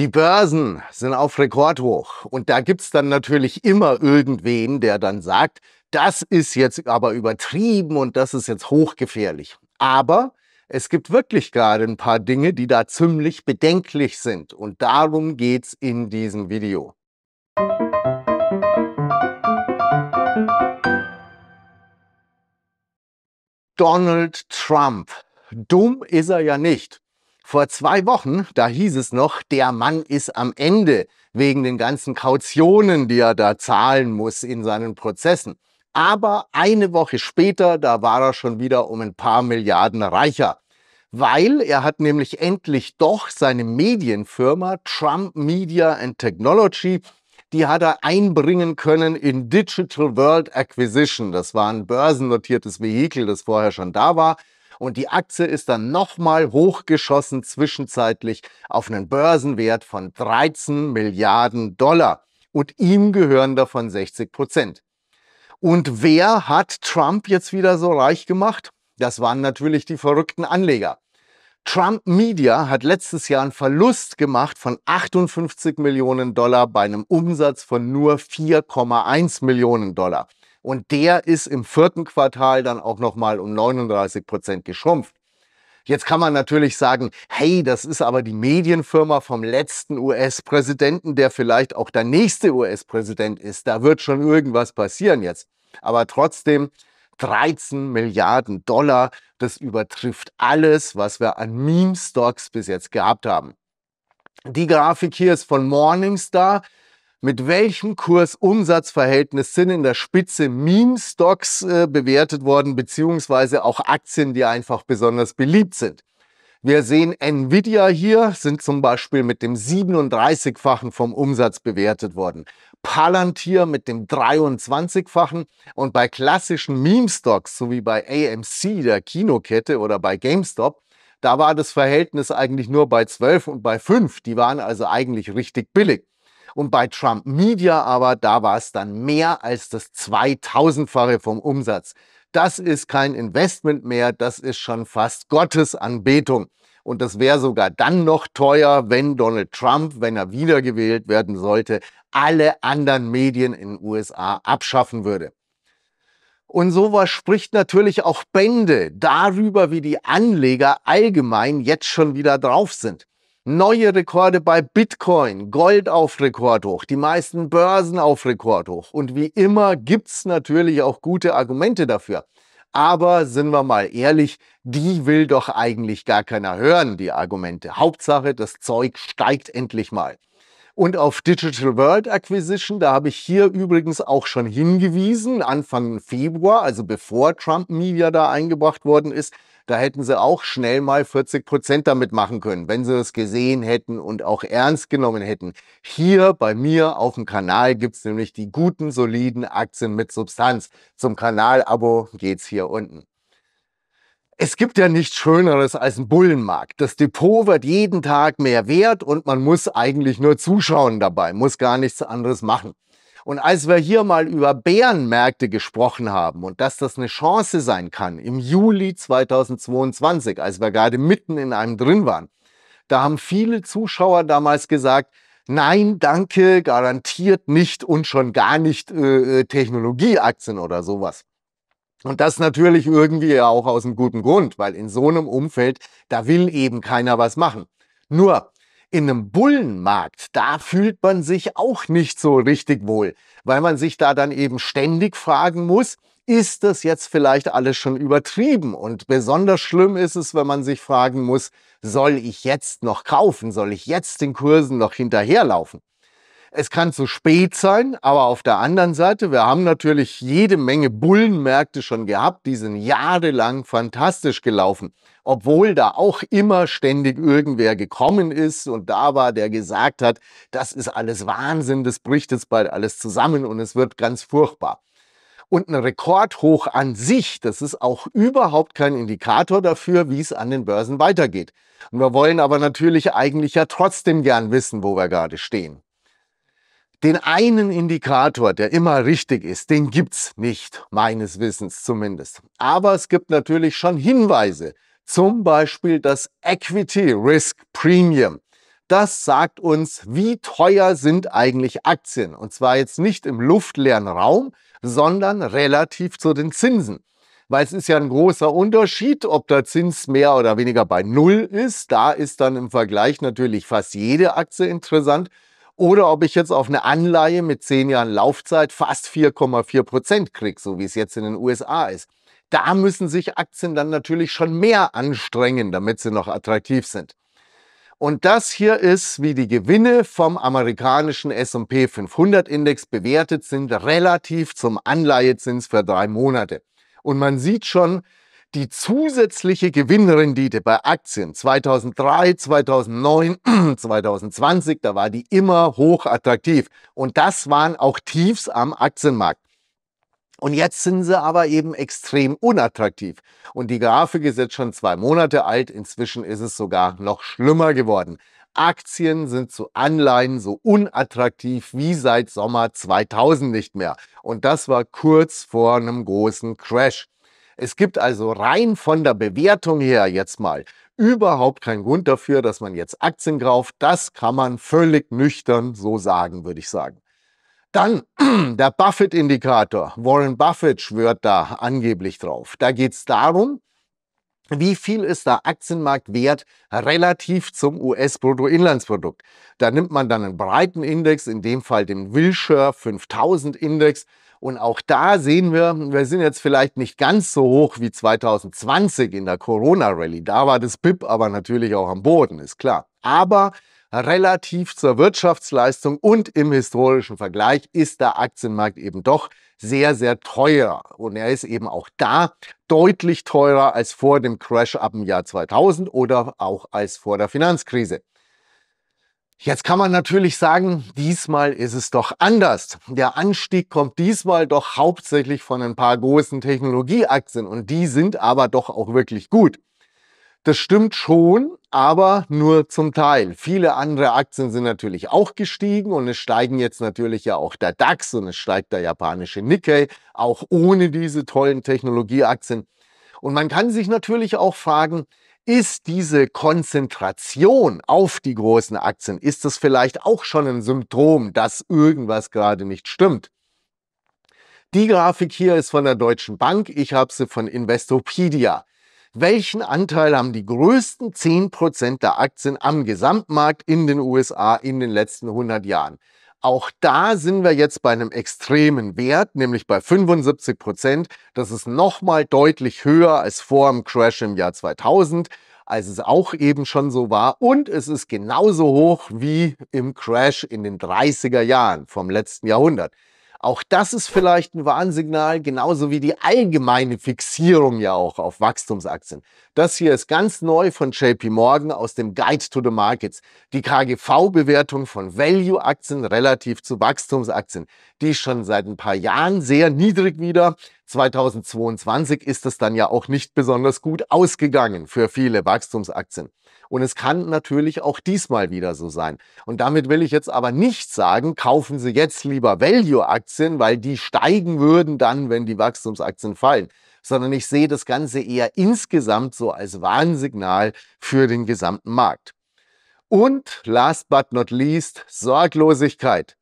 Die Börsen sind auf Rekordhoch und da gibt es dann natürlich immer irgendwen, der dann sagt, das ist jetzt aber übertrieben und das ist jetzt hochgefährlich. Aber es gibt wirklich gerade ein paar Dinge, die da ziemlich bedenklich sind und darum geht es in diesem Video. Donald Trump. Dumm ist er ja nicht. Vor zwei Wochen, da hieß es noch, der Mann ist am Ende wegen den ganzen Kautionen, die er da zahlen muss in seinen Prozessen. Aber eine Woche später, da war er schon wieder um ein paar Milliarden reicher, weil er hat nämlich endlich doch seine Medienfirma Trump Media and Technology, die hat er einbringen können in Digital World Acquisition. Das war ein börsennotiertes Vehikel, das vorher schon da war und die Aktie ist dann nochmal hochgeschossen zwischenzeitlich auf einen Börsenwert von 13 Milliarden Dollar und ihm gehören davon 60 Prozent. Und wer hat Trump jetzt wieder so reich gemacht? Das waren natürlich die verrückten Anleger. Trump Media hat letztes Jahr einen Verlust gemacht von 58 Millionen Dollar bei einem Umsatz von nur 4,1 Millionen Dollar. Und der ist im vierten Quartal dann auch nochmal um 39 Prozent geschrumpft. Jetzt kann man natürlich sagen, hey, das ist aber die Medienfirma vom letzten US-Präsidenten, der vielleicht auch der nächste US-Präsident ist. Da wird schon irgendwas passieren jetzt. Aber trotzdem, 13 Milliarden Dollar, das übertrifft alles, was wir an Meme-Stocks bis jetzt gehabt haben. Die Grafik hier ist von Morningstar mit welchem Kurs-Umsatz-Verhältnis sind in der Spitze Meme-Stocks äh, bewertet worden, beziehungsweise auch Aktien, die einfach besonders beliebt sind. Wir sehen Nvidia hier, sind zum Beispiel mit dem 37-fachen vom Umsatz bewertet worden. Palantir mit dem 23-fachen und bei klassischen Meme-Stocks, so wie bei AMC, der Kinokette oder bei GameStop, da war das Verhältnis eigentlich nur bei 12 und bei 5. Die waren also eigentlich richtig billig. Und bei Trump Media aber, da war es dann mehr als das 2000-fache vom Umsatz. Das ist kein Investment mehr, das ist schon fast Gottesanbetung. Und das wäre sogar dann noch teuer, wenn Donald Trump, wenn er wiedergewählt werden sollte, alle anderen Medien in den USA abschaffen würde. Und sowas spricht natürlich auch Bände darüber, wie die Anleger allgemein jetzt schon wieder drauf sind. Neue Rekorde bei Bitcoin, Gold auf Rekordhoch, die meisten Börsen auf Rekordhoch. Und wie immer gibt es natürlich auch gute Argumente dafür. Aber sind wir mal ehrlich, die will doch eigentlich gar keiner hören, die Argumente. Hauptsache, das Zeug steigt endlich mal. Und auf Digital World Acquisition, da habe ich hier übrigens auch schon hingewiesen, Anfang Februar, also bevor Trump Media da eingebracht worden ist, da hätten sie auch schnell mal 40 Prozent damit machen können, wenn sie es gesehen hätten und auch ernst genommen hätten. Hier bei mir auf dem Kanal gibt es nämlich die guten, soliden Aktien mit Substanz. Zum Kanalabo geht's hier unten. Es gibt ja nichts Schöneres als einen Bullenmarkt. Das Depot wird jeden Tag mehr wert und man muss eigentlich nur zuschauen dabei, muss gar nichts anderes machen. Und als wir hier mal über Bärenmärkte gesprochen haben und dass das eine Chance sein kann, im Juli 2022, als wir gerade mitten in einem drin waren, da haben viele Zuschauer damals gesagt, nein, danke, garantiert nicht und schon gar nicht äh, äh Technologieaktien oder sowas. Und das natürlich irgendwie ja auch aus einem guten Grund, weil in so einem Umfeld, da will eben keiner was machen. Nur, in einem Bullenmarkt, da fühlt man sich auch nicht so richtig wohl, weil man sich da dann eben ständig fragen muss, ist das jetzt vielleicht alles schon übertrieben? Und besonders schlimm ist es, wenn man sich fragen muss, soll ich jetzt noch kaufen? Soll ich jetzt den Kursen noch hinterherlaufen? Es kann zu spät sein, aber auf der anderen Seite, wir haben natürlich jede Menge Bullenmärkte schon gehabt, die sind jahrelang fantastisch gelaufen, obwohl da auch immer ständig irgendwer gekommen ist und da war, der gesagt hat, das ist alles Wahnsinn, das bricht jetzt bald alles zusammen und es wird ganz furchtbar. Und ein Rekordhoch an sich, das ist auch überhaupt kein Indikator dafür, wie es an den Börsen weitergeht. Und wir wollen aber natürlich eigentlich ja trotzdem gern wissen, wo wir gerade stehen. Den einen Indikator, der immer richtig ist, den gibt's nicht, meines Wissens zumindest. Aber es gibt natürlich schon Hinweise, zum Beispiel das Equity Risk Premium. Das sagt uns, wie teuer sind eigentlich Aktien. Und zwar jetzt nicht im luftleeren Raum, sondern relativ zu den Zinsen. Weil es ist ja ein großer Unterschied, ob der Zins mehr oder weniger bei Null ist. Da ist dann im Vergleich natürlich fast jede Aktie interessant oder ob ich jetzt auf eine Anleihe mit zehn Jahren Laufzeit fast 4,4 Prozent kriege, so wie es jetzt in den USA ist. Da müssen sich Aktien dann natürlich schon mehr anstrengen, damit sie noch attraktiv sind. Und das hier ist, wie die Gewinne vom amerikanischen S&P 500 Index bewertet sind, relativ zum Anleihezins für drei Monate. Und man sieht schon, die zusätzliche Gewinnrendite bei Aktien 2003, 2009, 2020, da war die immer hoch attraktiv. Und das waren auch Tiefs am Aktienmarkt. Und jetzt sind sie aber eben extrem unattraktiv. Und die Grafik ist jetzt schon zwei Monate alt. Inzwischen ist es sogar noch schlimmer geworden. Aktien sind zu Anleihen so unattraktiv wie seit Sommer 2000 nicht mehr. Und das war kurz vor einem großen Crash. Es gibt also rein von der Bewertung her jetzt mal überhaupt keinen Grund dafür, dass man jetzt Aktien kauft. Das kann man völlig nüchtern so sagen, würde ich sagen. Dann der Buffett-Indikator. Warren Buffett schwört da angeblich drauf. Da geht es darum, wie viel ist der Aktienmarkt wert relativ zum US-Bruttoinlandsprodukt? Da nimmt man dann einen breiten Index, in dem Fall den Wilshire 5000 Index, und auch da sehen wir, wir sind jetzt vielleicht nicht ganz so hoch wie 2020 in der Corona-Rallye. Da war das BIP aber natürlich auch am Boden, ist klar. Aber relativ zur Wirtschaftsleistung und im historischen Vergleich ist der Aktienmarkt eben doch sehr, sehr teuer. Und er ist eben auch da deutlich teurer als vor dem Crash ab dem Jahr 2000 oder auch als vor der Finanzkrise. Jetzt kann man natürlich sagen, diesmal ist es doch anders. Der Anstieg kommt diesmal doch hauptsächlich von ein paar großen Technologieaktien und die sind aber doch auch wirklich gut. Das stimmt schon, aber nur zum Teil. Viele andere Aktien sind natürlich auch gestiegen und es steigen jetzt natürlich ja auch der DAX und es steigt der japanische Nikkei, auch ohne diese tollen Technologieaktien. Und man kann sich natürlich auch fragen, ist diese Konzentration auf die großen Aktien, ist das vielleicht auch schon ein Symptom, dass irgendwas gerade nicht stimmt? Die Grafik hier ist von der Deutschen Bank, ich habe sie von Investopedia. Welchen Anteil haben die größten 10% der Aktien am Gesamtmarkt in den USA in den letzten 100 Jahren? Auch da sind wir jetzt bei einem extremen Wert, nämlich bei 75 Prozent. Das ist nochmal deutlich höher als vor dem Crash im Jahr 2000, als es auch eben schon so war. Und es ist genauso hoch wie im Crash in den 30er Jahren vom letzten Jahrhundert. Auch das ist vielleicht ein Warnsignal, genauso wie die allgemeine Fixierung ja auch auf Wachstumsaktien. Das hier ist ganz neu von JP Morgan aus dem Guide to the Markets. Die KGV-Bewertung von Value-Aktien relativ zu Wachstumsaktien. Die ist schon seit ein paar Jahren sehr niedrig wieder. 2022 ist es dann ja auch nicht besonders gut ausgegangen für viele Wachstumsaktien. Und es kann natürlich auch diesmal wieder so sein. Und damit will ich jetzt aber nicht sagen, kaufen Sie jetzt lieber Value-Aktien, weil die steigen würden dann, wenn die Wachstumsaktien fallen sondern ich sehe das Ganze eher insgesamt so als Warnsignal für den gesamten Markt. Und last but not least, Sorglosigkeit.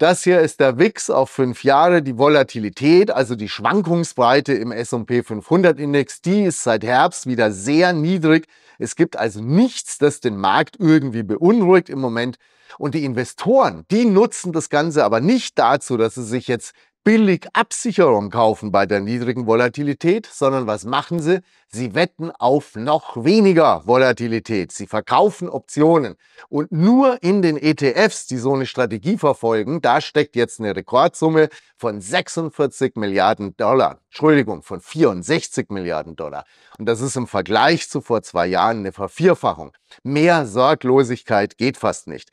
Das hier ist der WIX auf fünf Jahre. Die Volatilität, also die Schwankungsbreite im S&P 500 Index, die ist seit Herbst wieder sehr niedrig. Es gibt also nichts, das den Markt irgendwie beunruhigt im Moment. Und die Investoren, die nutzen das Ganze aber nicht dazu, dass sie sich jetzt billig Absicherung kaufen bei der niedrigen Volatilität, sondern was machen sie? Sie wetten auf noch weniger Volatilität. Sie verkaufen Optionen. Und nur in den ETFs, die so eine Strategie verfolgen, da steckt jetzt eine Rekordsumme von 46 Milliarden Dollar. Entschuldigung, von 64 Milliarden Dollar. Und das ist im Vergleich zu vor zwei Jahren eine Vervierfachung. Mehr Sorglosigkeit geht fast nicht.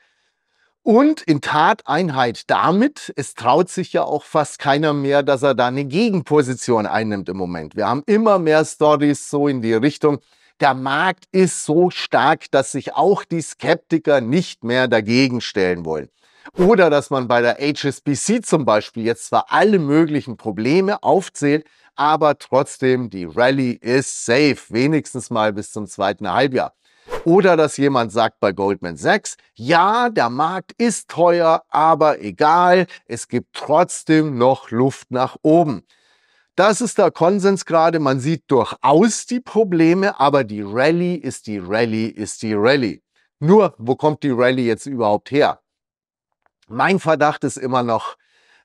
Und in Tateinheit damit, es traut sich ja auch fast keiner mehr, dass er da eine Gegenposition einnimmt im Moment. Wir haben immer mehr Stories so in die Richtung, der Markt ist so stark, dass sich auch die Skeptiker nicht mehr dagegen stellen wollen. Oder dass man bei der HSBC zum Beispiel jetzt zwar alle möglichen Probleme aufzählt, aber trotzdem die Rallye ist safe, wenigstens mal bis zum zweiten Halbjahr. Oder dass jemand sagt bei Goldman Sachs, ja, der Markt ist teuer, aber egal, es gibt trotzdem noch Luft nach oben. Das ist der Konsens gerade. Man sieht durchaus die Probleme, aber die Rallye ist die Rallye ist die Rallye. Nur, wo kommt die Rallye jetzt überhaupt her? Mein Verdacht ist immer noch,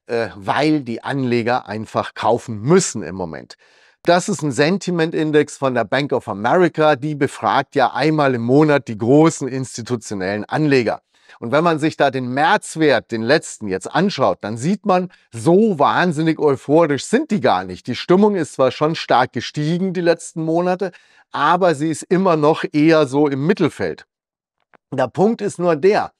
äh, weil die Anleger einfach kaufen müssen im Moment. Das ist ein Sentiment-Index von der Bank of America. Die befragt ja einmal im Monat die großen institutionellen Anleger. Und wenn man sich da den Märzwert, den letzten jetzt anschaut, dann sieht man, so wahnsinnig euphorisch sind die gar nicht. Die Stimmung ist zwar schon stark gestiegen die letzten Monate, aber sie ist immer noch eher so im Mittelfeld. Der Punkt ist nur der,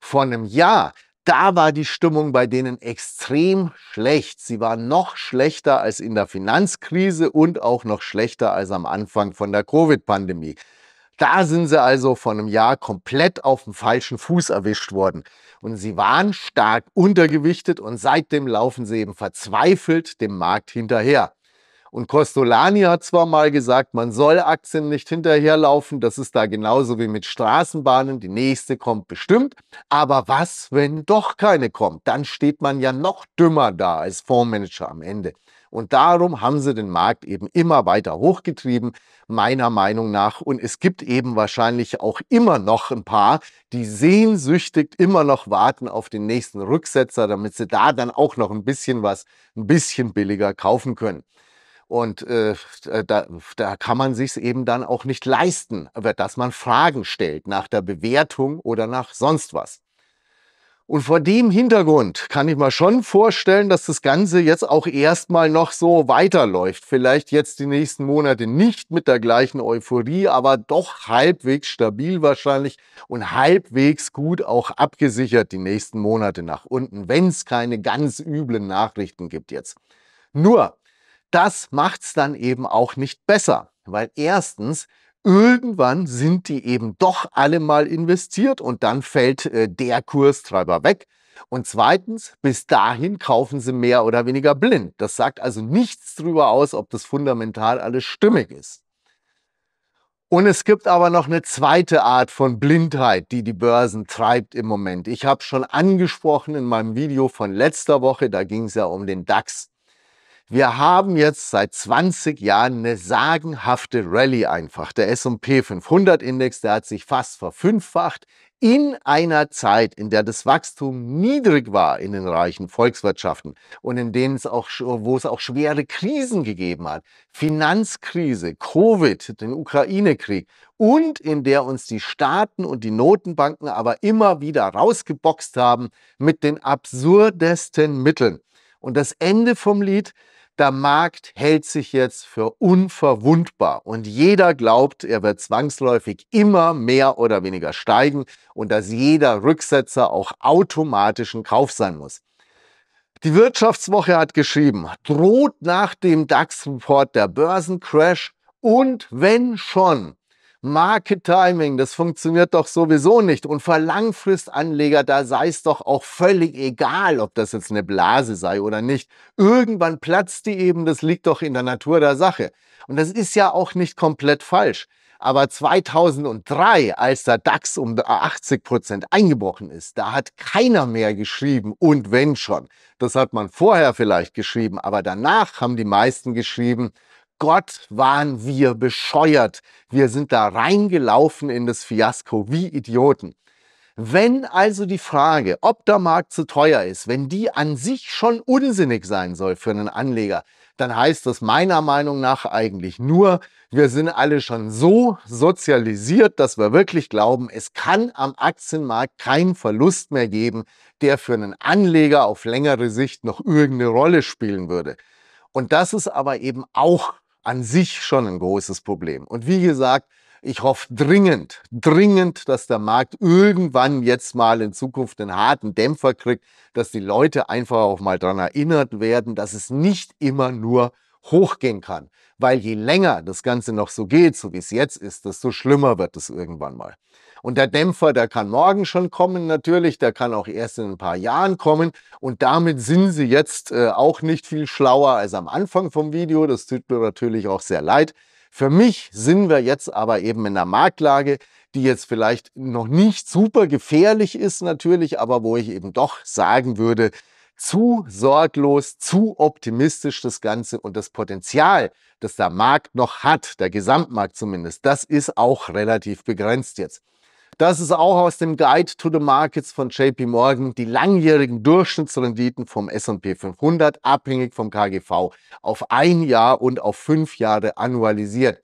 vor einem Jahr da war die Stimmung bei denen extrem schlecht. Sie war noch schlechter als in der Finanzkrise und auch noch schlechter als am Anfang von der Covid-Pandemie. Da sind sie also vor einem Jahr komplett auf dem falschen Fuß erwischt worden. Und sie waren stark untergewichtet und seitdem laufen sie eben verzweifelt dem Markt hinterher. Und Costolani hat zwar mal gesagt, man soll Aktien nicht hinterherlaufen, das ist da genauso wie mit Straßenbahnen, die nächste kommt bestimmt. Aber was, wenn doch keine kommt? Dann steht man ja noch dümmer da als Fondsmanager am Ende. Und darum haben sie den Markt eben immer weiter hochgetrieben, meiner Meinung nach. Und es gibt eben wahrscheinlich auch immer noch ein paar, die sehnsüchtig immer noch warten auf den nächsten Rücksetzer, damit sie da dann auch noch ein bisschen was, ein bisschen billiger kaufen können. Und äh, da, da kann man sich eben dann auch nicht leisten, dass man Fragen stellt nach der Bewertung oder nach sonst was. Und vor dem Hintergrund kann ich mir schon vorstellen, dass das Ganze jetzt auch erstmal noch so weiterläuft. Vielleicht jetzt die nächsten Monate nicht mit der gleichen Euphorie, aber doch halbwegs stabil wahrscheinlich und halbwegs gut auch abgesichert die nächsten Monate nach unten, wenn es keine ganz üblen Nachrichten gibt jetzt. Nur, das macht's dann eben auch nicht besser, weil erstens irgendwann sind die eben doch alle mal investiert und dann fällt äh, der Kurstreiber weg. Und zweitens, bis dahin kaufen sie mehr oder weniger blind. Das sagt also nichts darüber aus, ob das fundamental alles stimmig ist. Und es gibt aber noch eine zweite Art von Blindheit, die die Börsen treibt im Moment. Ich habe schon angesprochen in meinem Video von letzter Woche, da ging es ja um den DAX. Wir haben jetzt seit 20 Jahren eine sagenhafte Rallye einfach. Der S&P 500 Index, der hat sich fast verfünffacht in einer Zeit, in der das Wachstum niedrig war in den reichen Volkswirtschaften und in denen es auch, wo es auch schwere Krisen gegeben hat. Finanzkrise, Covid, den Ukraine-Krieg und in der uns die Staaten und die Notenbanken aber immer wieder rausgeboxt haben mit den absurdesten Mitteln. Und das Ende vom Lied der Markt hält sich jetzt für unverwundbar und jeder glaubt, er wird zwangsläufig immer mehr oder weniger steigen und dass jeder Rücksetzer auch automatisch ein Kauf sein muss. Die Wirtschaftswoche hat geschrieben, droht nach dem DAX-Report der Börsencrash und wenn schon, Market Timing, das funktioniert doch sowieso nicht. Und für Langfristanleger, da sei es doch auch völlig egal, ob das jetzt eine Blase sei oder nicht. Irgendwann platzt die eben, das liegt doch in der Natur der Sache. Und das ist ja auch nicht komplett falsch. Aber 2003, als der DAX um 80 Prozent eingebrochen ist, da hat keiner mehr geschrieben und wenn schon. Das hat man vorher vielleicht geschrieben, aber danach haben die meisten geschrieben, Gott, waren wir bescheuert. Wir sind da reingelaufen in das Fiasko wie Idioten. Wenn also die Frage, ob der Markt zu teuer ist, wenn die an sich schon unsinnig sein soll für einen Anleger, dann heißt das meiner Meinung nach eigentlich nur, wir sind alle schon so sozialisiert, dass wir wirklich glauben, es kann am Aktienmarkt keinen Verlust mehr geben, der für einen Anleger auf längere Sicht noch irgendeine Rolle spielen würde. Und das ist aber eben auch an sich schon ein großes Problem. Und wie gesagt, ich hoffe dringend, dringend, dass der Markt irgendwann jetzt mal in Zukunft einen harten Dämpfer kriegt, dass die Leute einfach auch mal dran erinnert werden, dass es nicht immer nur hochgehen kann. Weil je länger das Ganze noch so geht, so wie es jetzt ist, desto schlimmer wird es irgendwann mal. Und der Dämpfer, der kann morgen schon kommen natürlich, der kann auch erst in ein paar Jahren kommen. Und damit sind sie jetzt äh, auch nicht viel schlauer als am Anfang vom Video. Das tut mir natürlich auch sehr leid. Für mich sind wir jetzt aber eben in einer Marktlage, die jetzt vielleicht noch nicht super gefährlich ist natürlich, aber wo ich eben doch sagen würde, zu sorglos, zu optimistisch das Ganze und das Potenzial, das der Markt noch hat, der Gesamtmarkt zumindest, das ist auch relativ begrenzt jetzt. Das ist auch aus dem Guide to the Markets von JP Morgan, die langjährigen Durchschnittsrenditen vom S&P 500, abhängig vom KGV, auf ein Jahr und auf fünf Jahre annualisiert.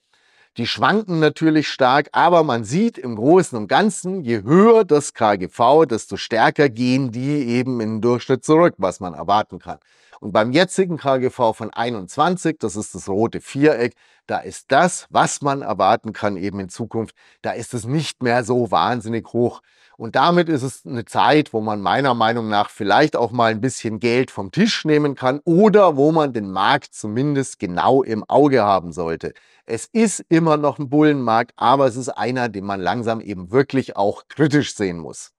Die schwanken natürlich stark, aber man sieht im Großen und Ganzen, je höher das KGV, desto stärker gehen die eben im Durchschnitt zurück, was man erwarten kann. Und beim jetzigen KGV von 21, das ist das rote Viereck, da ist das, was man erwarten kann eben in Zukunft, da ist es nicht mehr so wahnsinnig hoch. Und damit ist es eine Zeit, wo man meiner Meinung nach vielleicht auch mal ein bisschen Geld vom Tisch nehmen kann oder wo man den Markt zumindest genau im Auge haben sollte. Es ist immer noch ein Bullenmarkt, aber es ist einer, den man langsam eben wirklich auch kritisch sehen muss.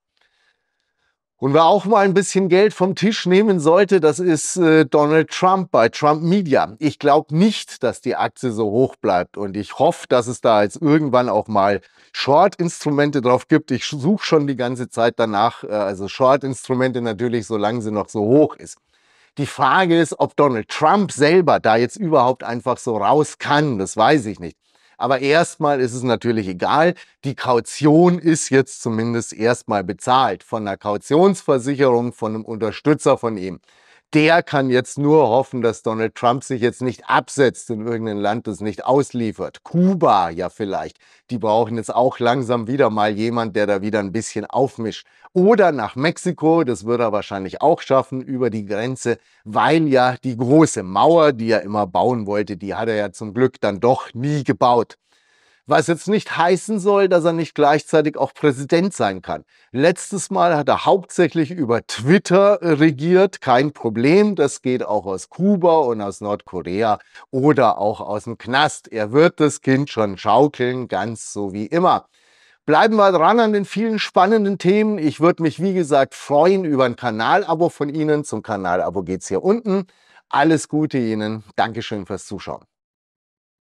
Und wer auch mal ein bisschen Geld vom Tisch nehmen sollte, das ist äh, Donald Trump bei Trump Media. Ich glaube nicht, dass die Aktie so hoch bleibt und ich hoffe, dass es da jetzt irgendwann auch mal Short-Instrumente drauf gibt. Ich suche schon die ganze Zeit danach, äh, also Short-Instrumente natürlich, solange sie noch so hoch ist. Die Frage ist, ob Donald Trump selber da jetzt überhaupt einfach so raus kann, das weiß ich nicht. Aber erstmal ist es natürlich egal. Die Kaution ist jetzt zumindest erstmal bezahlt von einer Kautionsversicherung, von einem Unterstützer von ihm der kann jetzt nur hoffen, dass Donald Trump sich jetzt nicht absetzt in irgendein Land, das nicht ausliefert. Kuba ja vielleicht. Die brauchen jetzt auch langsam wieder mal jemand, der da wieder ein bisschen aufmischt. Oder nach Mexiko, das würde er wahrscheinlich auch schaffen, über die Grenze, weil ja die große Mauer, die er immer bauen wollte, die hat er ja zum Glück dann doch nie gebaut. Was jetzt nicht heißen soll, dass er nicht gleichzeitig auch Präsident sein kann. Letztes Mal hat er hauptsächlich über Twitter regiert. Kein Problem. Das geht auch aus Kuba und aus Nordkorea oder auch aus dem Knast. Er wird das Kind schon schaukeln, ganz so wie immer. Bleiben wir dran an den vielen spannenden Themen. Ich würde mich, wie gesagt, freuen über ein Kanalabo von Ihnen. Zum Kanalabo geht es hier unten. Alles Gute Ihnen. Dankeschön fürs Zuschauen.